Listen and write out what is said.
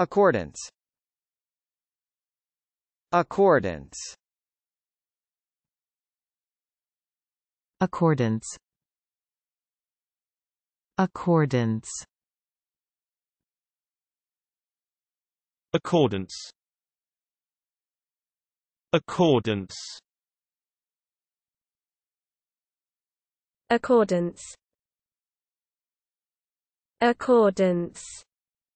Accordance Accordance Accordance Accordance Accordance Accordance Accordance Accordance